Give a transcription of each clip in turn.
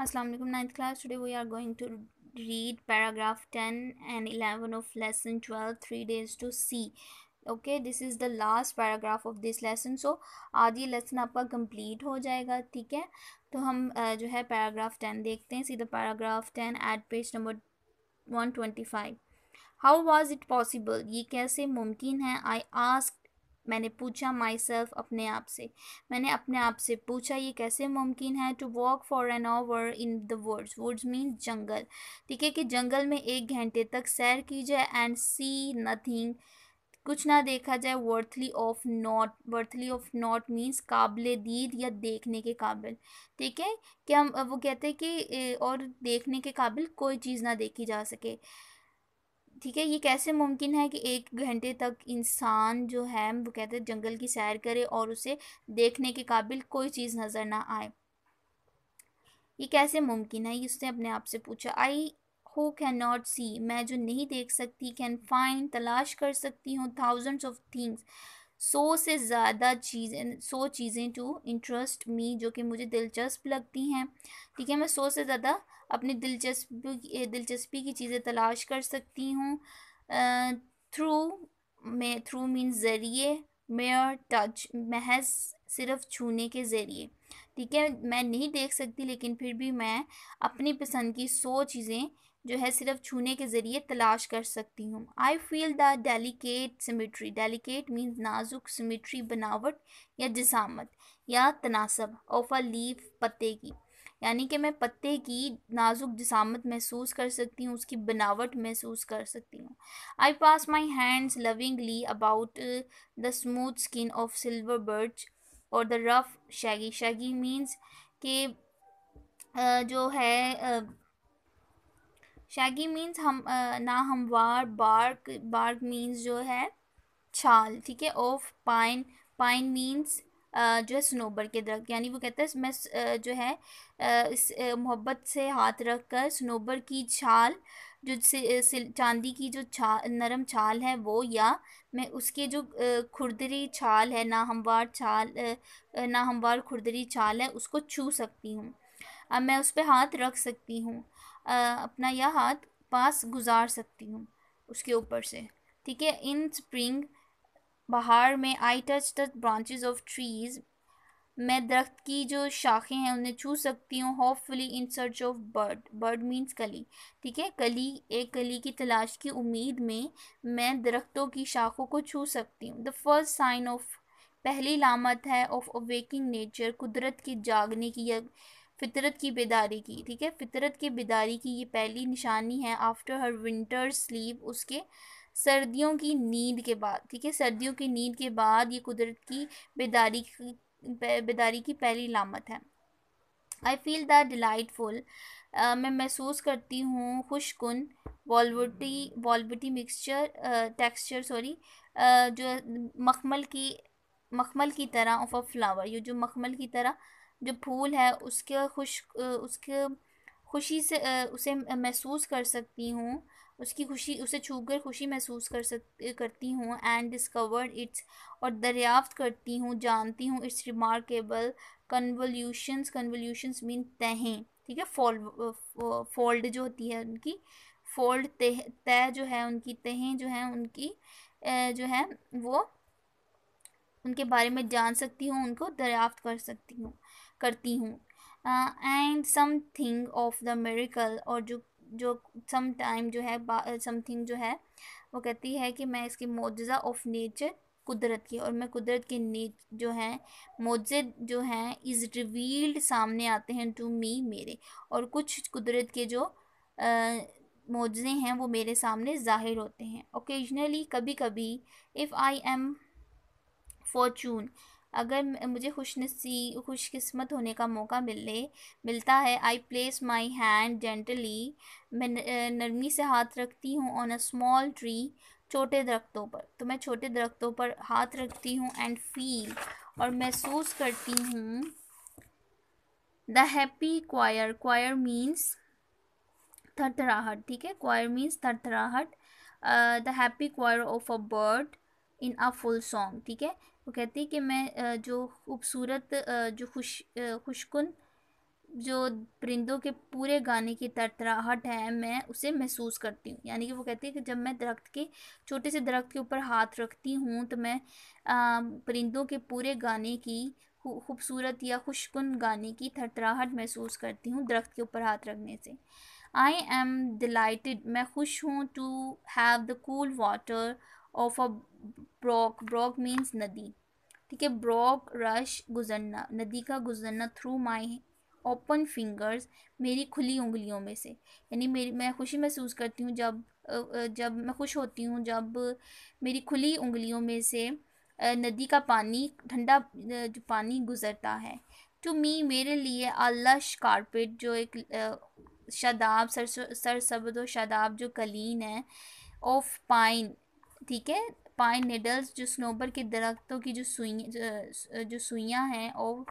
Assalamu alaikum 9th class today we are going to read paragraph 10 and 11 of lesson 12 3 days to see okay this is the last paragraph of this lesson so आज ये lesson आपका complete हो जाएगा ठीक है तो हम जो है पैराग्राफ टेन देखते हैं see the paragraph ten at page number one twenty five how was it possible ये कैसे मुमकिन है आई आस्क मैंने पूछा माई सेल्फ अपने आप से मैंने अपने आप से पूछा ये कैसे मुमकिन है to walk for an hour in the words words mean जंगल ठीक है कि जंगल में एक घंटे तक सैर की जाए एंड सी नथिंग कुछ ना देखा जाए worthy of note worthy of note means काबिल दीद या देखने के काबिल ठीक है क्या हम वो कहते हैं कि और देखने के काबिल कोई चीज़ ना देखी जा सके ठीक है ये कैसे मुमकिन है कि एक घंटे तक इंसान जो है वो कहते हैं जंगल की सैर करे और उसे देखने के काबिल कोई चीज़ नज़र ना आए ये कैसे मुमकिन है उसने अपने आप से पूछा I who can not see मैं जो नहीं देख सकती कैन फाइंड तलाश कर सकती हूँ थाउजेंड्स ऑफ थिंग्स सौ से ज़्यादा चीज़ें सौ चीज़ें टू इंटरेस्ट मी जो कि मुझे दिलचस्प लगती हैं ठीक है मैं सौ से ज़्यादा अपनी दिलचस्पी दिलचस्पी की चीज़ें तलाश कर सकती हूँ थ्रू मे थ्रू मीन ज़रिए मेयर टच महज सिर्फ छूने के ज़रिए ठीक है मैं नहीं देख सकती लेकिन फिर भी मैं अपनी पसंद की सौ चीज़ें जो है सिर्फ छूने के ज़रिए तलाश कर सकती हूँ I feel the delicate symmetry delicate means नाजुक सिमिट्री बनावट या जिसामत या तनासब ऑफ अ लीफ पत्ते की यानी कि मैं पत्ते की नाजुक जसामत महसूस कर सकती हूँ उसकी बनावट महसूस कर सकती हूँ I pass my hands lovingly about the smooth skin of silver birch और the rough shaggy shaggy means के जो है शैगी मीन्स हम ना हमवार बार्क बार्क मीन्स जो है छाल ठीक है ऑफ पाइन पाइन मीन्स जो है सनोबर के दरख्त यानी वो कहता है मैं जो है इस मोहब्बत से हाथ रख कर सनोबर की छाल जो चांदी की जो छा नरम छाल है वो या मैं उसके जो खुरदरी छाल है ना हमवार छाल ना हमवार खुरदरी छाल है उसको छू सकती हूँ अब मैं उस पर हाथ रख सकती हूँ अपना यह हाथ पास गुजार सकती हूँ उसके ऊपर से ठीक है इन स्प्रिंग बाहर में I touch the branches of trees मैं दरख्त की जो शाखें हैं उन्हें छू सकती हूँ hopefully in search of bird bird means कली ठीक है कली एक कली की तलाश की उम्मीद में मैं दरख्तों की शाखों को छू सकती हूँ द फर्स्ट साइन ऑफ पहली लामत है ऑफ अवेकिंग नेचर कुदरत के जागने की या फितरत की बेदारी की ठीक है फितरत की बेदारी की ये पहली निशानी है आफ्टर हर विंटर स्लीप उसके सर्दियों की नींद के बाद ठीक है सर्दियों की नींद के बाद ये कुदरत की बेदारी की बेदारी की पहली लामत है आई फील द डिलाइटफुल मैं महसूस करती हूँ खुशकुन velvety velvety mixture texture sorry जो मखमल की मखमल की तरह ऑफ अ फ्लावर ये जो मखमल की तरह जो फूल है उसके खुश उसके खुशी से उसे महसूस कर सकती हूँ उसकी खुशी उसे छूकर खुशी महसूस कर सक करती हूँ एंड डिस्कवर्ड इट्स और दरियाफ्त करती हूँ जानती हूँ it's remarkable convolutions convolutions mean तहें ठीक है फोल्ड फोल्ड जो होती है उनकी फोल्ड तह तय जो है उनकी तहें जो हैं उनकी जो है वो उनके बारे में जान सकती हूँ उनको दरियाफ्त कर सकती हूँ करती हूँ and something of the miracle और जो जो सम टाइम जो है समथिंग जो है वो कहती है कि मैं इसकी मौजा ऑफ नेचर कुदरत की और मैं कुदरत के ने जो हैं मौजे जो हैं इज़ रिवील्ड सामने आते हैं टू मी मेरे और कुछ कुदरत के जो मौजे हैं वो मेरे सामने ज़ाहिर होते हैं ओकेजनली कभी कभी इफ़ आई एम फॉर्चून अगर मुझे खुशनसी खुशकस्मत होने का मौका मिले मिलता है I place my hand gently मैं नरमी से हाथ रखती हूँ ऑन अ स्मॉल ट्री छोटे दरख्तों पर तो मैं छोटे दरख्तों पर हाथ रखती हूँ एंड फील और महसूस करती हूँ the happy quiver quiver means थरथराहट ठीक है क्वायर मीन्स थरथराहट the happy quiver of a bird in a full song ठीक है वो कहती है कि मैं जो खूबसूरत जो खुश खुशकुन जो परिंदों के पूरे गाने की तरतराहट है मैं उसे महसूस करती हूँ यानी कि वो कहती है कि जब मैं दरख्त के छोटे से दरख्त के ऊपर हाथ रखती हूँ तो मैं परिंदों के पूरे गाने की खूबसूरत या खुशकुन गाने की थरथराहट महसूस करती हूँ दरख्त के ऊपर हाथ रखने से आई एम डिलइटेड मैं खुश हूँ to have the cool water of a brook brook means नदी ठीक है ब्रॉक रश गुजरना नदी का गुजरना थ्रू माई ओपन फिंगर्स मेरी खुली उंगलियों में से यानी मेरी मैं खुशी महसूस करती हूँ जब जब मैं खुश होती हूँ जब मेरी खुली उंगलियों में से नदी का पानी ठंडा जो पानी गुजरता है टू मी मेरे लिए अलश कारपेट जो एक शदाब सर सरसबद शादाब जो कलीन है ऑफ पाइन ठीक है पाइन नीडल्स जो स्नोबर के दरख्तों की जो सुई जो सुइयाँ हैं और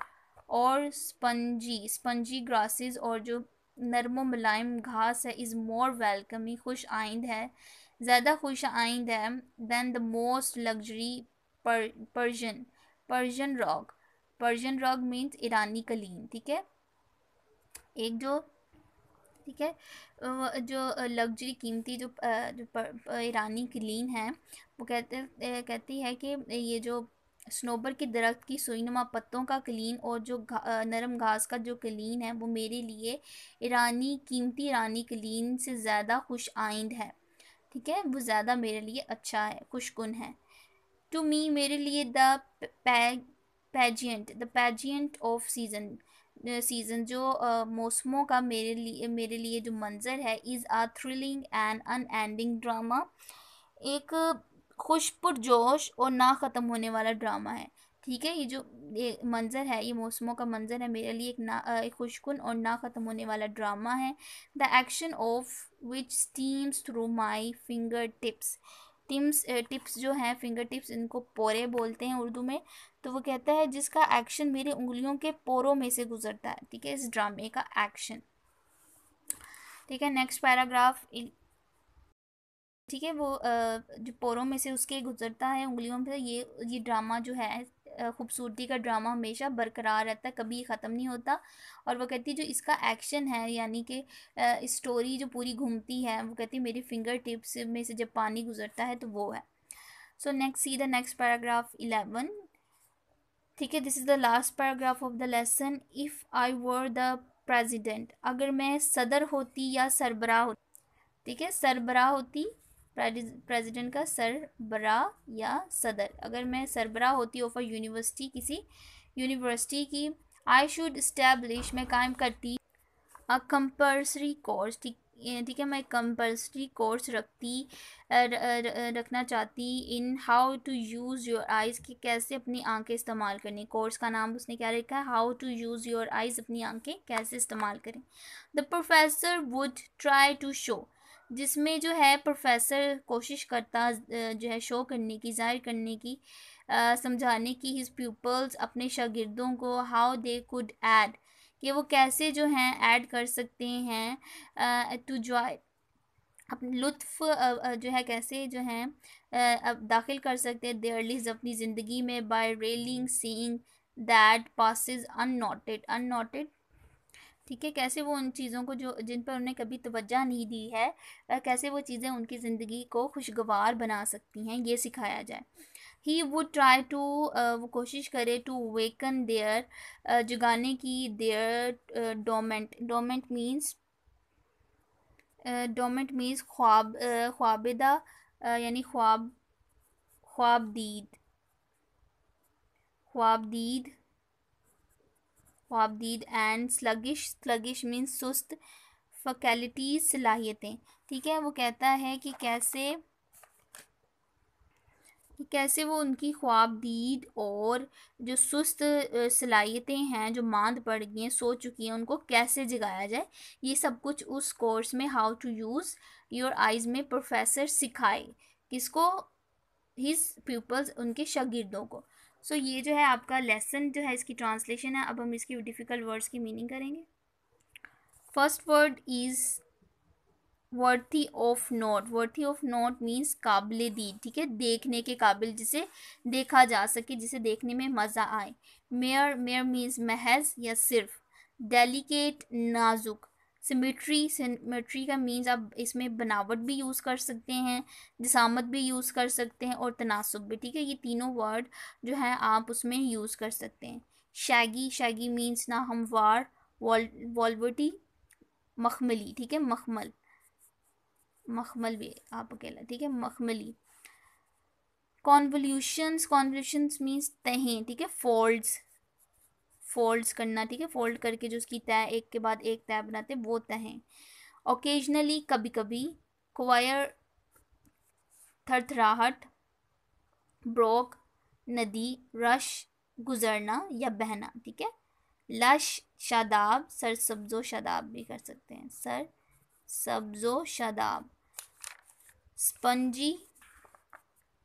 और स्पंजी स्पंजी ग्रासेस और जो नरम मुलायम घास है इज़ मोर ही खुश आइंद है ज़्यादा खुश आइंद है than the most luxury Persian Persian rug Persian rug means ईरानी कलीन ठीक है एक जो ठीक है जो लग्जरी कीमती जो, जो ईरानी क्लीन है वो कहते कहती है कि ये जो स्नोबर के दरख्त की सुईनुमा पत्तों का क्लीन और जो घा, नरम घास का जो क्लीन है वो मेरे लिए ईरानी कीमती ईरानी क्लीन से ज़्यादा खुश आइंद है ठीक है वो ज़्यादा मेरे लिए अच्छा है खुशकुन है टू मी मेरे लिए the pageant the pageant of seasons seasons जो मौसमों का मेरे लिए मेरे लिए जो मंज़र है is a thrilling and unending drama एक खुश पुरजोश और ना ख़त्म होने वाला ड्रामा है ठीक है ये जो ये मंज़र है ये मौसमों का मंज़र है मेरे लिए एक ना एक खुशकुन और ना ख़त्म होने वाला ड्रामा है the action of which streams through my finger tips tips tips जो हैं फिंगर टिप्स इनको पोरे बोलते हैं उर्दू में तो वो कहता है जिसका एक्शन मेरी उंगलियों के पोरों में से गुजरता है ठीक है इस ड्रामे का एक्शन ठीक है नेक्स्ट पैराग्राफ ठीक है वो जो पोरों में से उसके गुजरता है उंगलियों में ये ये ड्रामा जो है खूबसूरती का ड्रामा हमेशा बरकरार रहता है कभी ख़त्म नहीं होता और वो कहती जो इसका एक्शन है यानी कि स्टोरी जो पूरी घूमती है वो कहती मेरी फिंगर टिप्स में से जब पानी गुजरता है तो वो है so next see the next paragraph eleven ठीक है this is the last paragraph of the lesson if I were the president अगर मैं सदर होती या सरबराह होती ठीक है सरबरा होती प्रेसिडेंट का सरबरा या सदर अगर मैं सरबरा होती ऑफ अ यूनिवर्सिटी किसी यूनिवर्सिटी की आई शुड इस्टेब्लिश मैं कायम करती अ कंपल्सरी कोर्स ठीक ठीक है मैं कंपल्सरी कोर्स रखती र, र, रखना चाहती in how to use your eyes कि कैसे अपनी आंखें इस्तेमाल करें कोर्स का नाम उसने क्या रखा है how to use your eyes अपनी आंखें कैसे इस्तेमाल करें the professor would try to show जिसमें जो है प्रोफेसर कोशिश करता जो है शो करने की जाहिर करने की समझाने की हिज पीपल्स अपने शागिर्दों को हाउ दे कुड ऐड कि वो कैसे जो हैं ऐड कर सकते हैं टू जॉय अपने लुत्फ़ जो है कैसे जो हैं अब दाखिल कर सकते हैं देयरलीज अपनी ज़िंदगी में बाय रेलिंग seeing that passes unnoticed unnoticed ठीक है कैसे वो उन चीज़ों को जो जिन पर उन्हें कभी तवज्जा नहीं दी है कैसे वो चीज़ें उनकी ज़िंदगी को खुशगवार बना सकती हैं ये सिखाया जाए ही वो ट्राई टू वो कोशिश करे टू वेकन देयर जगाने की their dormant dormant means dormant means ख्वाब ख्वाबदा यानी ख्वाब ख्वाबदीद ख्वाबदीद ख्वाब दीद एंड स्लगिश स्लगिश मीन सुस्त फैकल्टीज सलाहियतें ठीक है वो कहता है कि कैसे कि कैसे वो उनकी ख्वाब दीद और जो सुस्त सलाहियतें हैं जो मांद पड़ गई हैं सो चुकी हैं उनको कैसे जगाया जाए ये सब कुछ उस कोर्स में how to use your eyes में प्रोफेसर सिखाए किसको हिज पीपल्स उनके शागिर्दों को सो so, ये जो है आपका लेसन जो है इसकी ट्रांसलेशन है अब हम इसकी डिफ़िकल्ट वर्ड्स की मीनिंग करेंगे first word is worthy of note worthy of note means काबिल दी ठीक है देखने के काबिल जिसे देखा जा सके जिसे देखने में मज़ा आए मेयर मेयर मीन्स महज या सिर्फ डेलीकेट नाजुक सिमेट्री सिमेट्री का मीन्स आप इसमें बनावट भी यूज़ कर सकते हैं जसामत भी यूज़ कर सकते हैं और तनासब भी ठीक है ये तीनों वर्ड जो है आप उसमें यूज़ कर सकते हैं शैगी शैगी मीन्स ना हमवार वॉल वॉलवटी मखमली ठीक है मखमल मखमल भी आप अकेला ठीक है मखमली कॉन्वल्यूशंस कॉन्वल्यूशंस मीन्स तहें ठीक है फोल्ड्स फोल्ड्स करना ठीक है फोल्ड करके जो उसकी तय एक के बाद एक तय बनाते वो तय ओकेजनली कभी कभी क्वायर थरथराहट ब्रोक नदी रश गुजरना या बहना ठीक है लश शादाब सर सब्जो शादाब भी कर सकते हैं सर सब्जो शादाब स्पंजी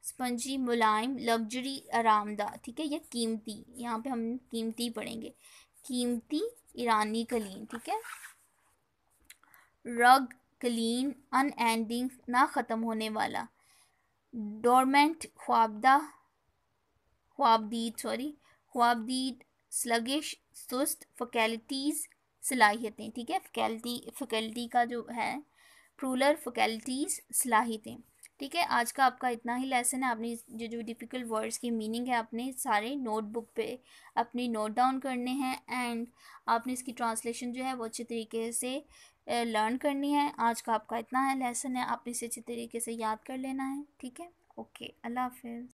स्पंजी मुलायम लग्जरी आरामदा ठीक है या कीमती यहाँ पे हम कीमती पढ़ेंगे कीमती ईरानी कलीन ठीक है रग कलीन अनएंडिंग ना ख़त्म होने वाला डोरमेंट ख्वाबदा ख्वाबदीद सॉरी ख्वाबदीद स्लगिश सुस्त फैकल्टीज़ सलाहियतें ठीक है फैकल्टी फैकल्टी का जो है प्रूलर फैकल्टीज़ सलाहियतें ठीक है आज का आपका इतना ही लेसन है आपने जो जो डिफ़िकल्ट वर्ड्स की मीनिंग है आपने सारे नोटबुक पे अपनी नोट डाउन करने हैं एंड आपने इसकी ट्रांसलेशन जो है वो अच्छे तरीके से लर्न करनी है आज का आपका इतना है लेसन है आपने इसे अच्छे तरीके से याद कर लेना है ठीक है ओके अल्लाह हाफिज़